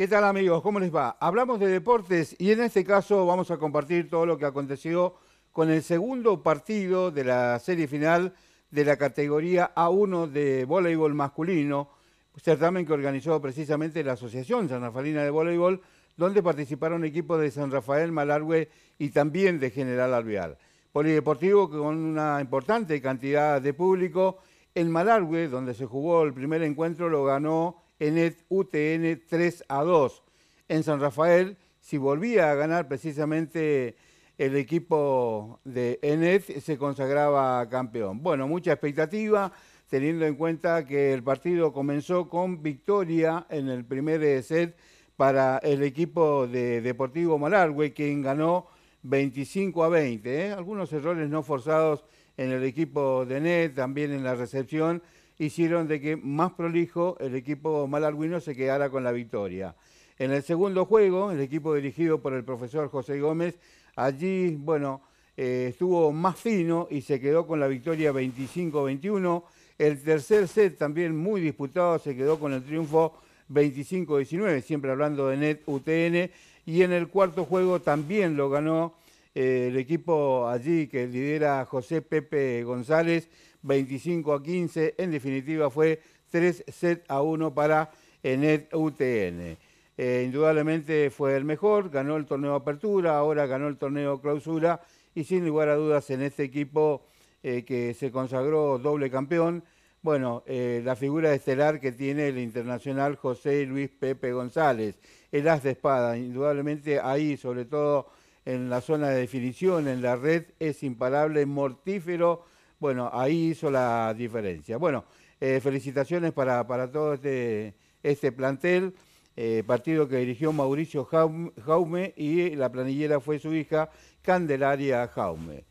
¿Qué tal amigos? ¿Cómo les va? Hablamos de deportes y en este caso vamos a compartir todo lo que aconteció con el segundo partido de la serie final de la categoría A1 de voleibol masculino, certamen que organizó precisamente la Asociación San Rafaelina de Voleibol, donde participaron equipos de San Rafael, Malargüe y también de General Alvear. Polideportivo con una importante cantidad de público. En Malargüe, donde se jugó el primer encuentro, lo ganó en UTN 3 a 2. En San Rafael, si volvía a ganar precisamente el equipo de Enet, se consagraba campeón. Bueno, mucha expectativa, teniendo en cuenta que el partido comenzó con victoria en el primer eh, set para el equipo de Deportivo Malargüe, quien ganó 25 a 20. Eh. Algunos errores no forzados en el equipo de Enet, también en la recepción hicieron de que más prolijo el equipo malarguino se quedara con la victoria. En el segundo juego, el equipo dirigido por el profesor José Gómez, allí, bueno, eh, estuvo más fino y se quedó con la victoria 25-21. El tercer set, también muy disputado, se quedó con el triunfo 25-19, siempre hablando de NET UTN. Y en el cuarto juego también lo ganó eh, el equipo allí que lidera José Pepe González, 25 a 15, en definitiva fue 3 set a 1 para Enet UTN. Eh, indudablemente fue el mejor, ganó el torneo Apertura, ahora ganó el torneo Clausura y sin lugar a dudas en este equipo eh, que se consagró doble campeón, bueno, la figura estelar que tiene el internacional José Luis Pepe González, el as de espada, indudablemente ahí sobre todo en la zona de definición, en la red, es imparable, mortífero. Bueno, ahí hizo la diferencia. Bueno, eh, felicitaciones para, para, todo este, este plantel, eh, partido que dirigió Mauricio Jaume y la planillera fue su hija Candelaria Jaume.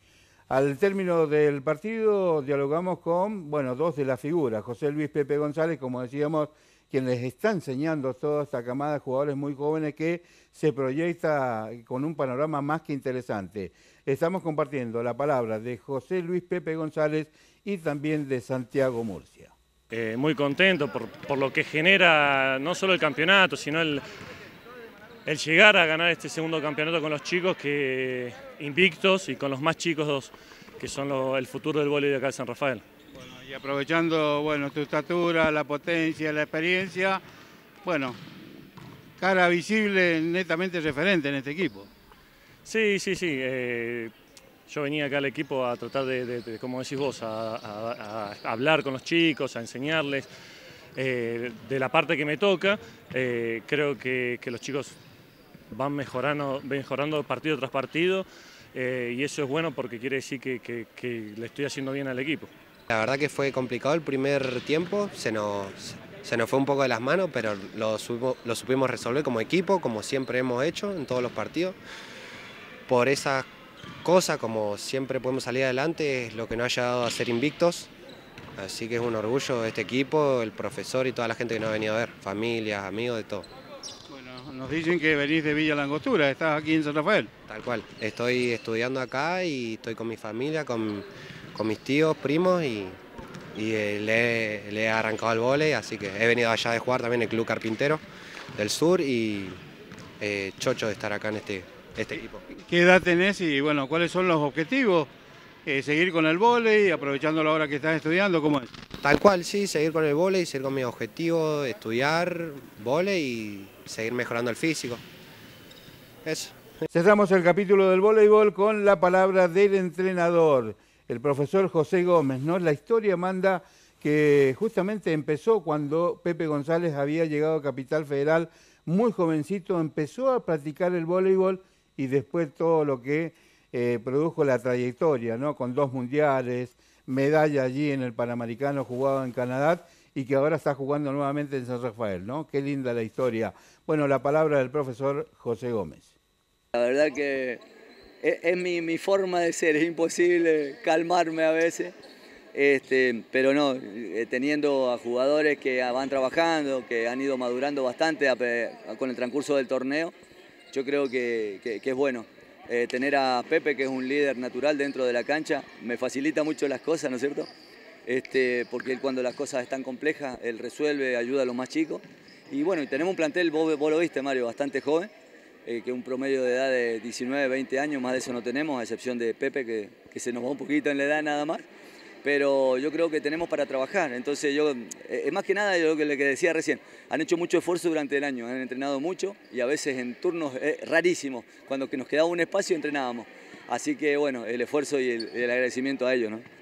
Al término del partido dialogamos con, bueno, dos de las figuras, José Luis Pepe González, como decíamos, quien les está enseñando a toda esta camada de jugadores muy jóvenes que se proyecta con un panorama más que interesante. Estamos compartiendo la palabra de José Luis Pepe González y también de Santiago Murcia. Eh, muy contento por, lo que genera no solo el campeonato, sino el, llegar a ganar este segundo campeonato con los chicos que invictos y con los más chicos que son el futuro del voleibol de acá de San Rafael. Y aprovechando, bueno, tu estatura, la potencia, la experiencia, bueno, cara visible, netamente referente en este equipo. Sí, sí, sí. Eh, yo venía acá al equipo a tratar de, como decís vos, a, hablar con los chicos, a enseñarles. Eh, de la parte que me toca, eh, creo que, los chicos van mejorando, mejorando partido tras partido y eso es bueno porque quiere decir que le estoy haciendo bien al equipo. La verdad que fue complicado el primer tiempo, se nos, se nos fue un poco de las manos, pero lo, supimos resolver como equipo, como siempre hemos hecho en todos los partidos. Por esa cosa, como siempre podemos salir adelante, es lo que nos ha llevado a ser invictos. Así que es un orgullo este equipo, el profesor y toda la gente que nos ha venido a ver, familias, amigos, de todo. Bueno, nos dicen que venís de Villa Langostura, estás aquí en San Rafael. Tal cual, estoy estudiando acá y estoy con mi familia, con con mis tíos, primos y, eh, le, he arrancado el vóley, así que he venido allá de jugar también el Club Carpintero del Sur y eh, chocho de estar acá en este, este, equipo. ¿Qué edad tenés y bueno, cuáles son los objetivos? Eh, ¿Seguir con el y aprovechando la hora que estás estudiando? ¿Cómo es? Tal cual, sí, seguir con el y seguir con mi objetivo, estudiar vóley y seguir mejorando el físico. Eso. Cerramos el capítulo del voleibol con la palabra del entrenador el profesor José Gómez, ¿no? La historia manda que justamente empezó cuando Pepe González había llegado a Capital Federal, muy jovencito, empezó a practicar el voleibol y después todo lo que eh, produjo la trayectoria, ¿no? Con dos mundiales, medalla allí en el Panamericano jugado en Canadá y que ahora está jugando nuevamente en San Rafael, ¿no? Qué linda la historia. Bueno, la palabra del profesor José Gómez. La verdad que es, mi, forma de ser, es imposible calmarme a veces. Este, pero no, eh, teniendo a jugadores que van trabajando, que han ido madurando bastante con el transcurso del torneo, yo creo que, es bueno. Eh, tener a Pepe, que es un líder natural dentro de la cancha, me facilita mucho las cosas, ¿no es cierto? Este, porque cuando las cosas están complejas, él resuelve, ayuda a los más chicos. Y bueno, y tenemos un plantel, vos lo viste Mario, bastante joven, eh, que un promedio de edad de 19, 20 años, más de eso no tenemos, a excepción de Pepe, que, que se nos va un poquito en la edad nada más pero yo creo que tenemos para trabajar. Entonces yo, eh, es más que nada lo que, decía recién, han hecho mucho esfuerzo durante el año, han entrenado mucho y a veces en turnos eh, rarísimos, cuando que nos quedaba un espacio entrenábamos. Así que bueno, el esfuerzo y el, el agradecimiento a ellos. ¿no?